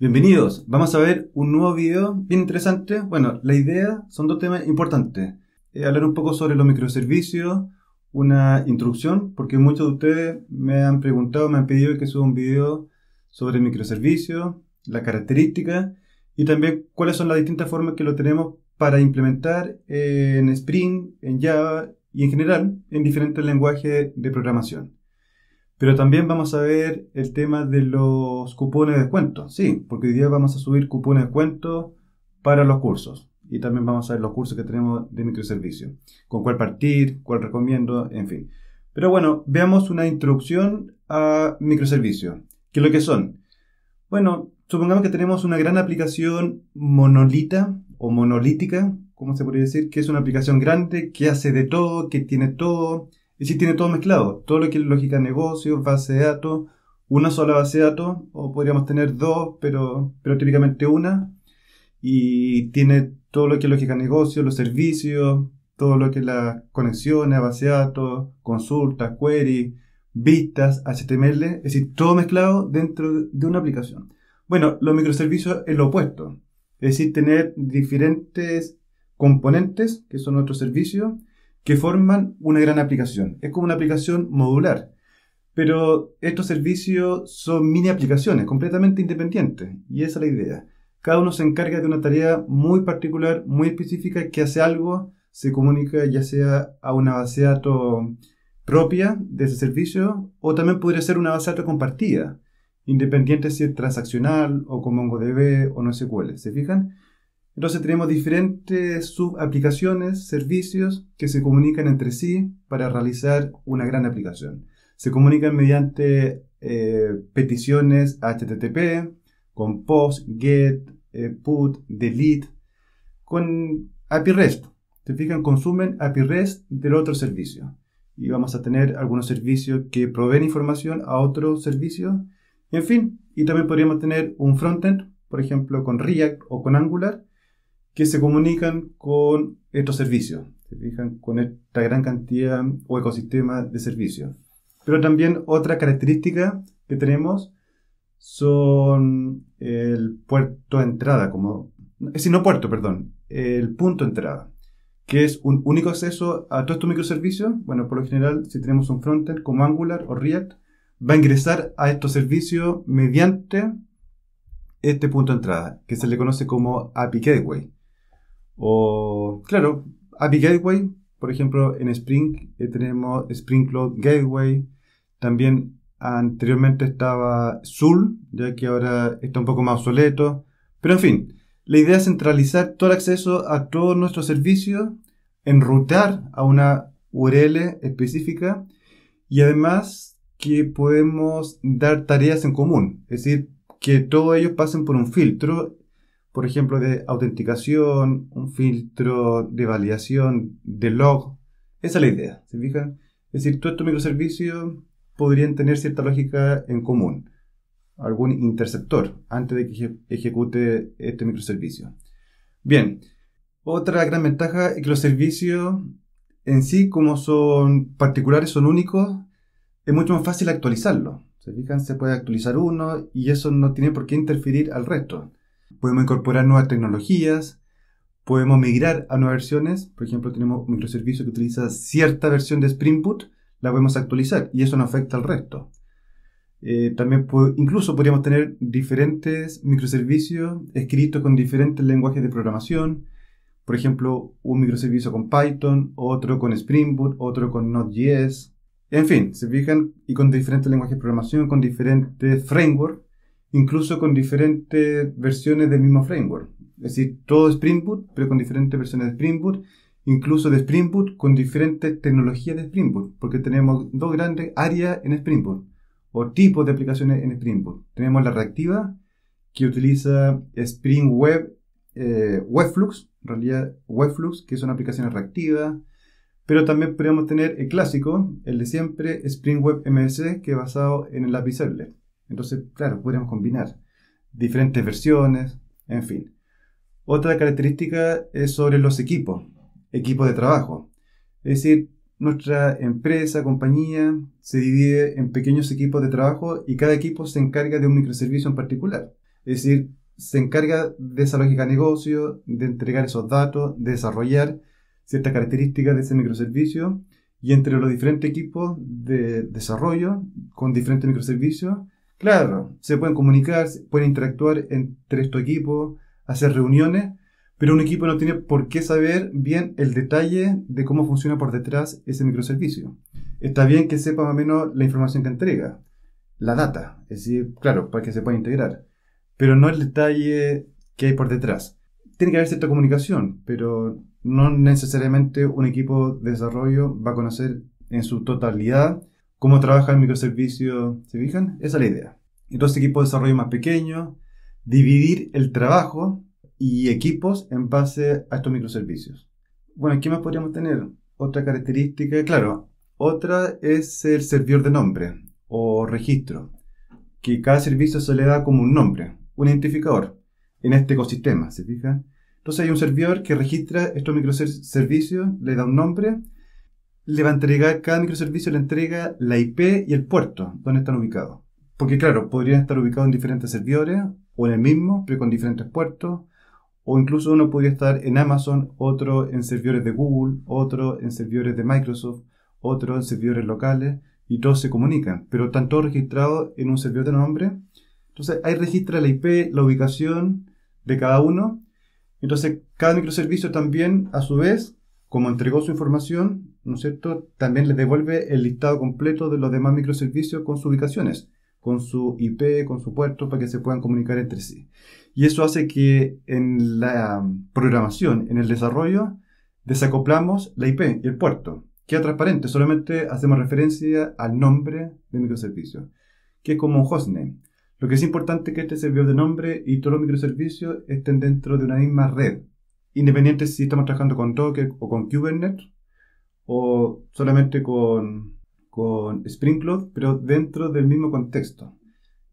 Bienvenidos, vamos a ver un nuevo video bien interesante. Bueno, la idea son dos temas importantes. Eh, hablar un poco sobre los microservicios, una introducción, porque muchos de ustedes me han preguntado, me han pedido que suba un video sobre microservicios, las características y también cuáles son las distintas formas que lo tenemos para implementar eh, en Spring, en Java y en general en diferentes lenguajes de programación. Pero también vamos a ver el tema de los cupones de descuento, sí, porque hoy día vamos a subir cupones de descuento para los cursos. Y también vamos a ver los cursos que tenemos de microservicio, con cuál partir, cuál recomiendo, en fin. Pero bueno, veamos una introducción a microservicio ¿Qué es lo que son? Bueno, supongamos que tenemos una gran aplicación monolita o monolítica, como se podría decir, que es una aplicación grande que hace de todo, que tiene todo, es decir, tiene todo mezclado. Todo lo que es lógica de negocio, base de datos, una sola base de datos, o podríamos tener dos, pero, pero típicamente una. Y tiene todo lo que es lógica de negocio, los servicios, todo lo que es las conexiones, base de datos, consultas, query vistas, HTML. Es decir, todo mezclado dentro de una aplicación. Bueno, los microservicios es lo opuesto. Es decir, tener diferentes componentes, que son otros servicios, que forman una gran aplicación. Es como una aplicación modular. Pero estos servicios son mini aplicaciones, completamente independientes. Y esa es la idea. Cada uno se encarga de una tarea muy particular, muy específica, que hace algo, se comunica ya sea a una base de datos propia de ese servicio, o también podría ser una base de datos compartida, independiente si es transaccional o con MongoDB o no sé cuál. ¿Se fijan? Entonces tenemos diferentes subaplicaciones, servicios que se comunican entre sí para realizar una gran aplicación. Se comunican mediante eh, peticiones HTTP, con POST, GET, eh, PUT, DELETE, con API REST. Se fijan, consumen API REST del otro servicio. Y vamos a tener algunos servicios que proveen información a otro servicio. En fin, y también podríamos tener un frontend, por ejemplo, con React o con Angular, que se comunican con estos servicios, se fijan con esta gran cantidad o ecosistema de servicios. Pero también otra característica que tenemos son el puerto de entrada, como, es eh, decir, no puerto, perdón, el punto de entrada, que es un único acceso a todos estos microservicios. Bueno, por lo general, si tenemos un frontend como Angular o React, va a ingresar a estos servicios mediante este punto de entrada, que se le conoce como API Gateway. O, claro, API Gateway, por ejemplo, en Spring eh, tenemos Spring Cloud Gateway. También anteriormente estaba Zul, ya que ahora está un poco más obsoleto. Pero en fin, la idea es centralizar todo el acceso a todos nuestros servicios, enrutar a una URL específica y además que podemos dar tareas en común, es decir, que todos ellos pasen por un filtro por ejemplo, de autenticación, un filtro de validación, de log. Esa es la idea, ¿se fijan? Es decir, todos estos microservicios podrían tener cierta lógica en común, algún interceptor antes de que ejecute este microservicio. Bien, otra gran ventaja es que los servicios en sí, como son particulares, son únicos, es mucho más fácil actualizarlo. Se fijan, se puede actualizar uno y eso no tiene por qué interferir al resto podemos incorporar nuevas tecnologías, podemos migrar a nuevas versiones. Por ejemplo, tenemos un microservicio que utiliza cierta versión de Spring Boot, la podemos actualizar y eso no afecta al resto. Eh, también incluso podríamos tener diferentes microservicios escritos con diferentes lenguajes de programación. Por ejemplo, un microservicio con Python, otro con Spring Boot, otro con Node.js. En fin, se fijan y con diferentes lenguajes de programación, con diferentes frameworks incluso con diferentes versiones del mismo framework. Es decir, todo Spring Boot, pero con diferentes versiones de Spring Boot, incluso de Spring Boot con diferentes tecnologías de Spring Boot, porque tenemos dos grandes áreas en Spring Boot o tipos de aplicaciones en Spring Boot. Tenemos la reactiva, que utiliza Spring Web, eh, Webflux, en realidad Webflux, que son aplicaciones reactivas, pero también podríamos tener el clásico, el de siempre, Spring Web MVC, que es basado en el Visible entonces, claro, podríamos combinar diferentes versiones, en fin. Otra característica es sobre los equipos, equipos de trabajo. Es decir, nuestra empresa, compañía, se divide en pequeños equipos de trabajo y cada equipo se encarga de un microservicio en particular. Es decir, se encarga de esa lógica de negocio, de entregar esos datos, de desarrollar ciertas características de ese microservicio y entre los diferentes equipos de desarrollo con diferentes microservicios Claro, se pueden comunicar, pueden interactuar entre estos equipos, hacer reuniones, pero un equipo no tiene por qué saber bien el detalle de cómo funciona por detrás ese microservicio. Está bien que sepa más o menos la información que entrega, la data, es decir, claro, para que se pueda integrar, pero no el detalle que hay por detrás. Tiene que haber cierta comunicación, pero no necesariamente un equipo de desarrollo va a conocer en su totalidad cómo trabaja el microservicio, ¿se fijan? Esa es la idea. Entonces este equipo de desarrollo más pequeño, dividir el trabajo y equipos en base a estos microservicios. Bueno, ¿qué más podríamos tener? Otra característica, claro, otra es el servidor de nombre o registro, que cada servicio se le da como un nombre, un identificador, en este ecosistema, ¿se fijan? Entonces hay un servidor que registra estos microservicios, le da un nombre le va a entregar, cada microservicio le entrega la IP y el puerto donde están ubicados. Porque claro, podrían estar ubicados en diferentes servidores o en el mismo, pero con diferentes puertos. O incluso uno podría estar en Amazon, otro en servidores de Google, otro en servidores de Microsoft, otro en servidores locales, y todos se comunican, pero están todos registrados en un servidor de nombre. Entonces ahí registra la IP, la ubicación de cada uno. Entonces cada microservicio también, a su vez, como entregó su información, ¿no es cierto?, también le devuelve el listado completo de los demás microservicios con sus ubicaciones, con su IP, con su puerto, para que se puedan comunicar entre sí. Y eso hace que en la um, programación, en el desarrollo, desacoplamos la IP y el puerto. Queda transparente, solamente hacemos referencia al nombre del microservicio, que es como un hostname. Lo que es importante es que este servidor de nombre y todos los microservicios estén dentro de una misma red, independiente si estamos trabajando con Docker o con Kubernetes o solamente con, con Spring Cloud, pero dentro del mismo contexto,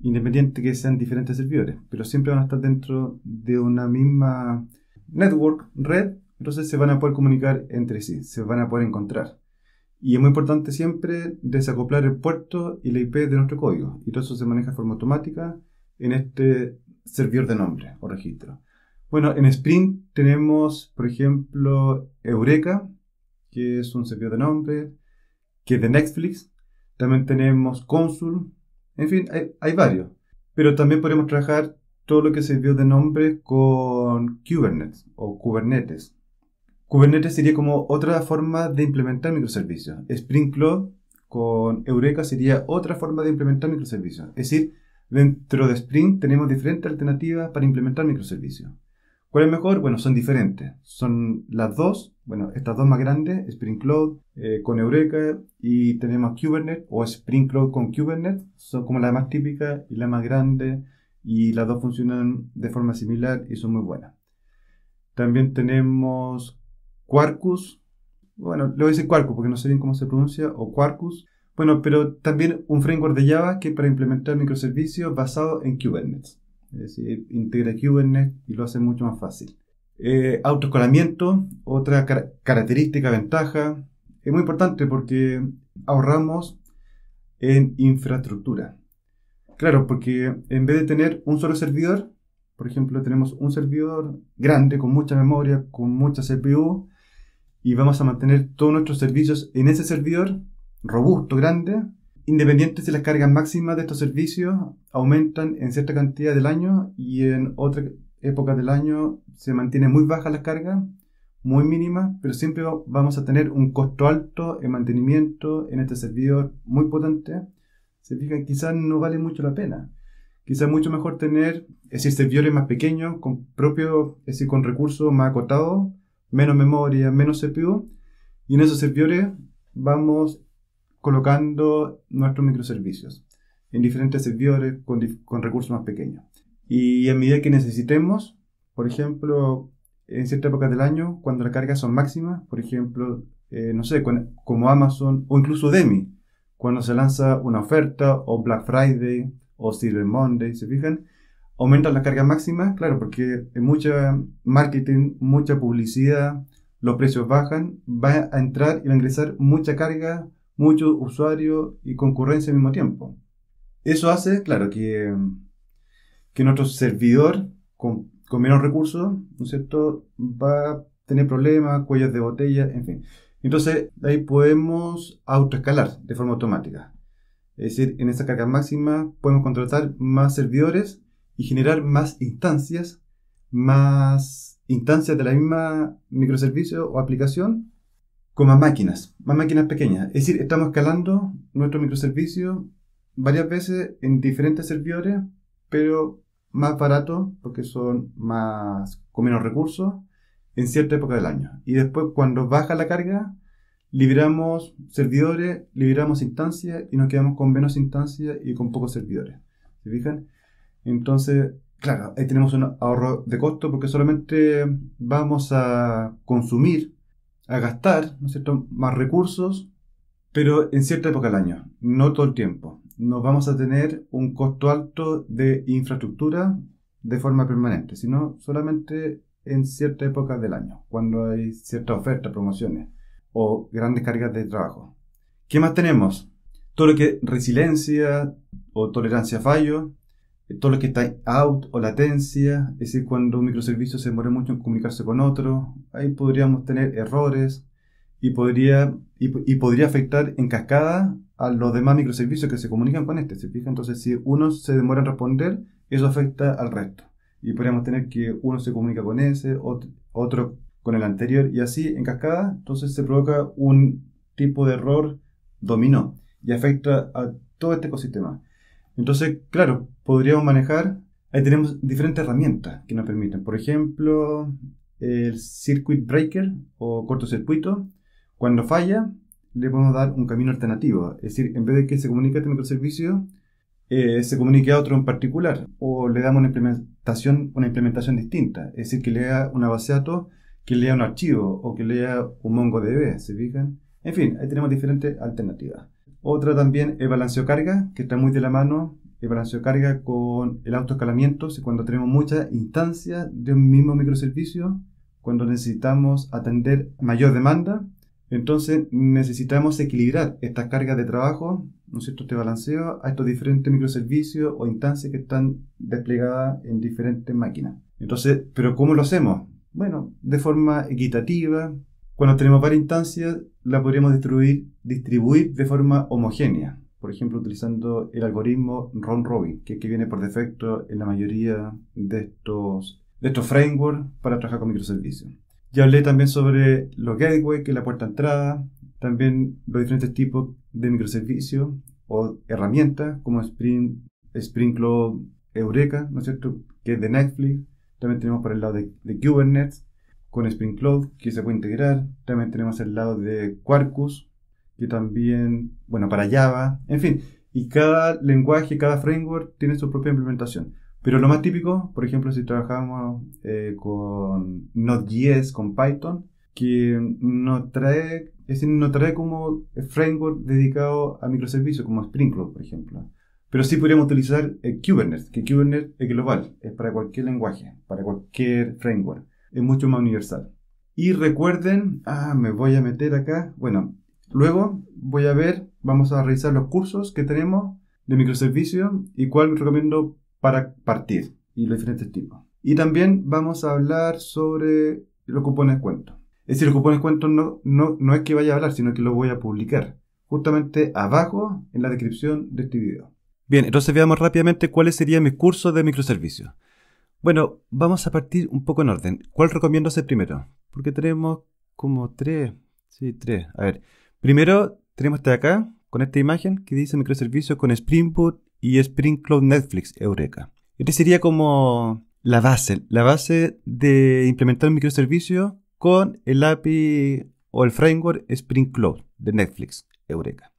independiente que sean diferentes servidores, pero siempre van a estar dentro de una misma network, red, entonces se van a poder comunicar entre sí, se van a poder encontrar. Y es muy importante siempre desacoplar el puerto y la IP de nuestro código, y todo eso se maneja de forma automática en este servidor de nombre o registro. Bueno, en Sprint tenemos, por ejemplo, Eureka, que es un servidor de nombre, que es de Netflix. También tenemos Consul. En fin, hay, varios. Pero también podemos trabajar todo lo que se vio de nombre con Kubernetes o Kubernetes. Kubernetes sería como otra forma de implementar microservicios. Spring Cloud con Eureka sería otra forma de implementar microservicios. Es decir, dentro de Spring tenemos diferentes alternativas para implementar microservicios. ¿Cuál es mejor? Bueno, son diferentes. Son las dos, bueno, estas dos más grandes, Spring Cloud eh, con Eureka y tenemos Kubernetes o Spring Cloud con Kubernetes. Son como la más típica y la más grande y las dos funcionan de forma similar y son muy buenas. También tenemos Quarkus. Bueno, le voy a decir Quarkus porque no sé bien cómo se pronuncia, o Quarkus. Bueno, pero también un framework de Java que para implementar microservicios basado en Kubernetes. Es decir, integra Kubernetes y lo hace mucho más fácil. Eh, otra característica, ventaja. Es muy importante porque ahorramos en infraestructura. Claro, porque en vez de tener un solo servidor, por ejemplo, tenemos un servidor grande con mucha memoria, con mucha CPU, y vamos a mantener todos nuestros servicios en ese servidor robusto, grande, independientes de las cargas máximas de estos servicios, aumentan en cierta cantidad del año y en otra época del año se mantiene muy bajas las cargas, muy mínimas, pero siempre vamos a tener un costo alto en mantenimiento en este servidor muy potente. Se que quizás no vale mucho la pena. Quizás mucho mejor tener, es servidores más pequeños, con propio, con recursos más acotados, menos memoria, menos CPU, y en esos servidores vamos colocando nuestros microservicios en diferentes servidores con, recursos más pequeños. Y a medida que necesitemos, por ejemplo, en cierta época del año, cuando las cargas son máximas, por ejemplo, eh, no sé, como Amazon o incluso Demi, cuando se lanza una oferta o Black Friday o Silver Monday, ¿se fijan? Aumentan las cargas máximas, claro, porque hay mucha marketing, mucha publicidad, los precios bajan, va a entrar y va a ingresar mucha carga muchos usuarios y concurrencia al mismo tiempo. Eso hace, claro, que, nuestro servidor con, menos recursos, ¿no cierto?, va a tener problemas, cuellas de botella, en fin. Entonces, ahí podemos autoescalar de forma automática. Es decir, en esa carga máxima podemos contratar más servidores y generar más instancias, más instancias de la misma microservicio o aplicación con más máquinas, más máquinas pequeñas. Es decir, estamos escalando nuestro microservicio varias veces en diferentes servidores, pero más barato porque son más con menos recursos en cierta época del año. Y después cuando baja la carga, liberamos servidores, liberamos instancias y nos quedamos con menos instancias y con pocos servidores. ¿Se fijan? Entonces, claro, ahí tenemos un ahorro de costo porque solamente vamos a consumir a gastar, ¿no cierto?, más recursos, pero en cierta época del año, no todo el tiempo. No vamos a tener un costo alto de infraestructura de forma permanente, sino solamente en cierta época del año, cuando hay cierta oferta, promociones o grandes cargas de trabajo. ¿Qué más tenemos? Todo lo que resiliencia o tolerancia a fallo, eh, todo lo que está out o latencia, es decir, cuando un microservicio se demora mucho en comunicarse con otro, ahí podríamos tener errores y podría, y, podría afectar en cascada a los demás microservicios que se comunican con este, ¿se fija? Entonces, si uno se demora en responder, eso afecta al resto. Y podríamos tener que uno se comunica con ese, otro con el anterior, y así en cascada, entonces se provoca un tipo de error dominó y afecta a todo este ecosistema. Entonces, claro, podríamos manejar, ahí tenemos diferentes herramientas que nos permiten, por ejemplo, el circuit breaker o cortocircuito, cuando falla, le podemos dar un camino alternativo, es decir, en vez de que se comunique este microservicio, eh, se comunique a otro en particular, o le damos una implementación, una implementación distinta, es decir, que lea una base de datos, que lea un archivo o que lea un MongoDB, ¿se fijan? En fin, ahí tenemos diferentes alternativas. Otra también es balanceo carga, que está muy de la mano, el balanceo carga con el autoescalamiento, cuando tenemos muchas instancias de un mismo microservicio, cuando necesitamos atender mayor demanda, entonces necesitamos equilibrar estas cargas de trabajo, ¿no cierto? este balanceo, a estos diferentes microservicios o instancias que están desplegadas en diferentes máquinas. Entonces, ¿pero cómo lo hacemos? Bueno, de forma equitativa, cuando tenemos varias instancias, la podríamos distribuir, distribuir de forma homogénea, por ejemplo, utilizando el algoritmo Ron Robin, que, viene por defecto en la mayoría de estos, de estos frameworks para trabajar con microservicios. Ya hablé también sobre los gateways, que es la puerta de entrada, también los diferentes tipos de microservicios o herramientas como Spring, Cloud Eureka, ¿no cierto?, que es de Netflix. También tenemos por el lado de Kubernetes, con Spring Cloud, que se puede integrar. También tenemos el lado de Quarkus, que también, bueno, para Java, en fin. Y cada lenguaje, cada framework tiene su propia implementación. Pero lo más típico, por ejemplo, si trabajamos eh, con Node.js, con Python, que no trae, es no trae como framework dedicado a microservicios, como Spring Cloud, por ejemplo. Pero sí podríamos utilizar eh, Kubernetes, que Kubernetes es global, es para cualquier lenguaje, para cualquier framework es mucho más universal. Y recuerden, ah, me voy a meter acá. Bueno, luego voy a ver, vamos a revisar los cursos que tenemos de microservicio y cuál recomiendo para partir y los diferentes tipos. Y también vamos a hablar sobre los cupones cuentos. cuento. Es decir, los cupones cuentos cuento no, no, no es que vaya a hablar, sino que lo voy a publicar justamente abajo en la descripción de este video. Bien, entonces veamos rápidamente cuáles serían mis cursos de microservicios. Bueno, vamos a partir un poco en orden. ¿Cuál recomiendo hacer primero? Porque tenemos como tres. Sí, tres. A ver. Primero tenemos este de acá, con esta imagen que dice microservicio con Spring Boot y Spring Cloud Netflix Eureka. Este sería como la base, la base de implementar un microservicio con el API o el framework Spring Cloud de Netflix Eureka.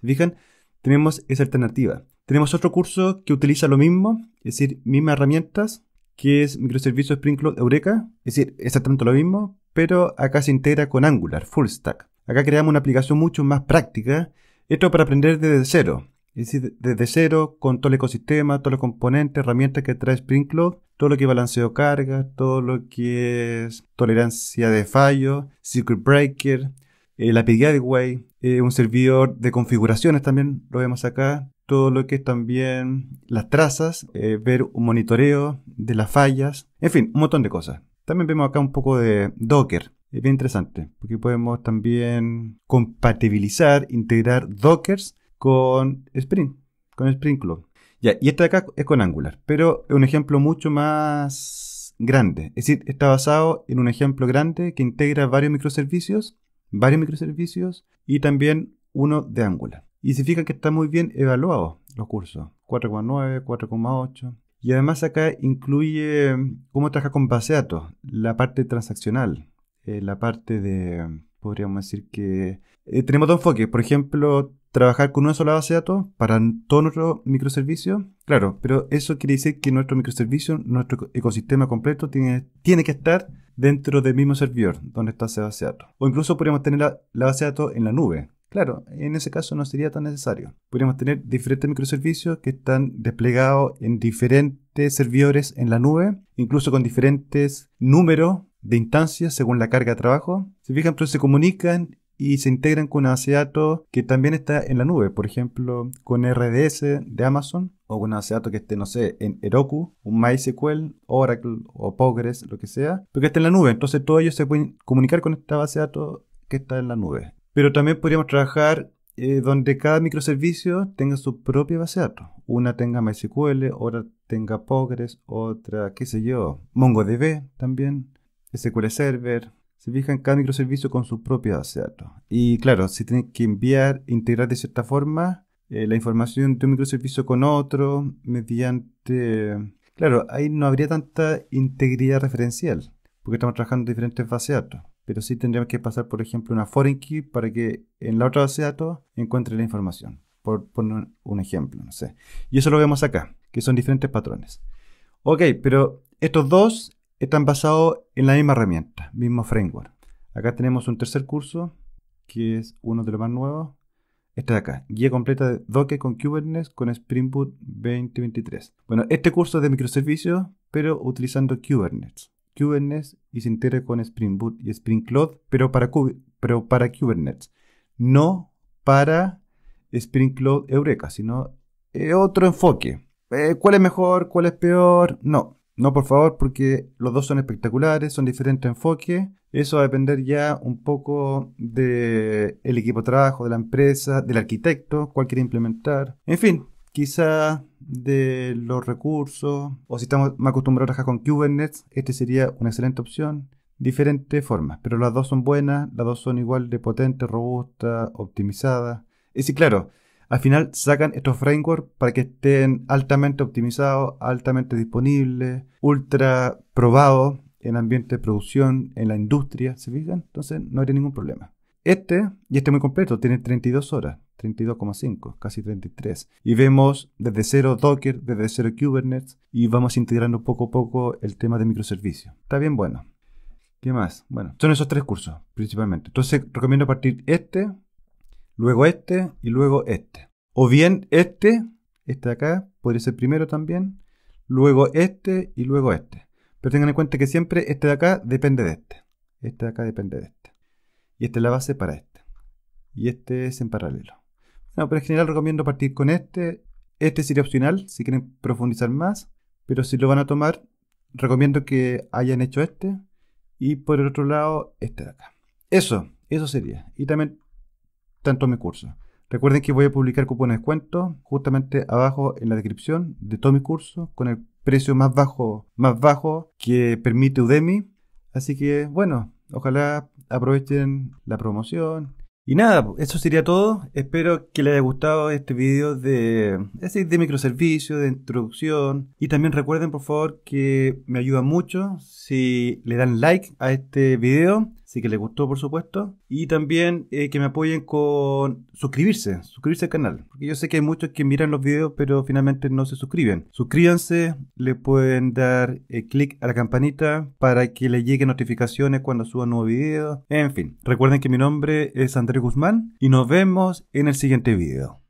fijan? Tenemos esa alternativa. Tenemos otro curso que utiliza lo mismo, es decir, mismas herramientas, que es microservicio Spring Cloud Eureka, es decir, exactamente lo mismo, pero acá se integra con Angular, Full Stack. Acá creamos una aplicación mucho más práctica, esto para aprender desde cero, es decir, desde cero, con todo el ecosistema, todos los componentes, herramientas que trae Spring Cloud, todo lo que es balanceo carga, todo lo que es tolerancia de fallo, Secret breaker, eh, la API Gateway, Way, eh, un servidor de configuraciones también, lo vemos acá, todo lo que es también las trazas, eh, ver un monitoreo de las fallas, en fin, un montón de cosas. También vemos acá un poco de Docker, es bien interesante, porque podemos también compatibilizar, integrar Dockers con Spring, con Spring Club. Ya, y esta de acá es con Angular, pero es un ejemplo mucho más grande. Es decir, está basado en un ejemplo grande que integra varios microservicios, varios microservicios y también uno de Angular. Y se fijan que están muy bien evaluados los cursos, 4,9, 4,8. Y además acá incluye mm, cómo trabajar con base de datos, la parte transaccional, eh, la parte de, podríamos decir que eh, tenemos dos enfoques, por ejemplo, trabajar con una sola base de datos para todo nuestro microservicio, claro, pero eso quiere decir que nuestro microservicio, nuestro ecosistema completo tiene, tiene que estar dentro del mismo servidor donde está esa base de datos. O incluso podríamos tener la base de datos en la nube, Claro, en ese caso no sería tan necesario. Podríamos tener diferentes microservicios que están desplegados en diferentes servidores en la nube, incluso con diferentes números de instancias según la carga de trabajo. Se fijan, entonces se comunican y se integran con una base de datos que también está en la nube, por ejemplo, con RDS de Amazon o con una base de datos que esté, no sé, en Heroku, un MySQL, Oracle o Postgres, lo que sea, pero que esté en la nube. Entonces todos ellos se pueden comunicar con esta base de datos que está en la nube. Pero también podríamos trabajar eh, donde cada microservicio tenga su propia base de datos. Una tenga MySQL, otra tenga Postgres, otra, qué sé yo, MongoDB también, SQL Server. Se fijan cada microservicio con su propia base de datos. Y claro, si tiene que enviar, integrar de cierta forma eh, la información de un microservicio con otro mediante... Claro, ahí no habría tanta integridad referencial, porque estamos trabajando diferentes bases de datos pero sí tendríamos que pasar, por ejemplo, una foreign key para que en la otra base de datos encuentre la información, por poner un ejemplo, no sé. Y eso lo vemos acá, que son diferentes patrones. Ok, pero estos dos están basados en la misma herramienta, mismo framework. Acá tenemos un tercer curso, que es uno de los más nuevos. Este de acá, guía completa de Docker con Kubernetes con Spring Boot 2023. Bueno, este curso es de microservicios, pero utilizando Kubernetes. Kubernetes y se integra con Spring Boot y Spring Cloud, pero para, pero para Kubernetes, no para Spring Cloud Eureka, sino eh, otro enfoque. Eh, ¿Cuál es mejor? ¿Cuál es peor? No, no por favor, porque los dos son espectaculares, son diferentes enfoques. Eso va a depender ya un poco del equipo de trabajo, de la empresa, del arquitecto, cuál quiere implementar. En fin, quizá de los recursos, o si estamos más acostumbrados a trabajar con Kubernetes, este sería una excelente opción. Diferentes formas, pero las dos son buenas, las dos son igual de potentes, robustas, optimizadas. Y sí, claro, al final sacan estos frameworks para que estén altamente optimizados, altamente disponibles, ultra probados en ambiente de producción, en la industria, ¿se fijan? Entonces no hay ningún problema. Este, y este muy completo, tiene 32 horas. 32,5, casi 33. Y vemos desde cero Docker, desde cero Kubernetes y vamos integrando poco a poco el tema de microservicios. Está bien bueno. ¿Qué más? Bueno, son esos tres cursos principalmente. Entonces recomiendo partir este, luego este y luego este. O bien este, este de acá, podría ser primero también, luego este y luego este. Pero tengan en cuenta que siempre este de acá depende de este. Este de acá depende de este. Y esta es la base para este. Y este es en paralelo. No, pero en general recomiendo partir con este. Este sería opcional si quieren profundizar más, pero si lo van a tomar, recomiendo que hayan hecho este. Y por el otro lado, este de acá. Eso, eso sería. Y también tanto mi curso. Recuerden que voy a publicar cupones de descuento justamente abajo en la descripción de todo mi curso con el precio más bajo, más bajo que permite Udemy. Así que bueno, ojalá aprovechen la promoción y nada, eso sería todo. Espero que les haya gustado este video de, de microservicios, de introducción. Y también recuerden, por favor, que me ayuda mucho si le dan like a este video. Así que les gustó, por supuesto. Y también eh, que me apoyen con suscribirse, suscribirse al canal. Porque yo sé que hay muchos que miran los videos, pero finalmente no se suscriben. Suscríbanse, le pueden dar click eh, clic a la campanita para que le lleguen notificaciones cuando suban nuevo video. En fin, recuerden que mi nombre es Andrés Guzmán y nos vemos en el siguiente video.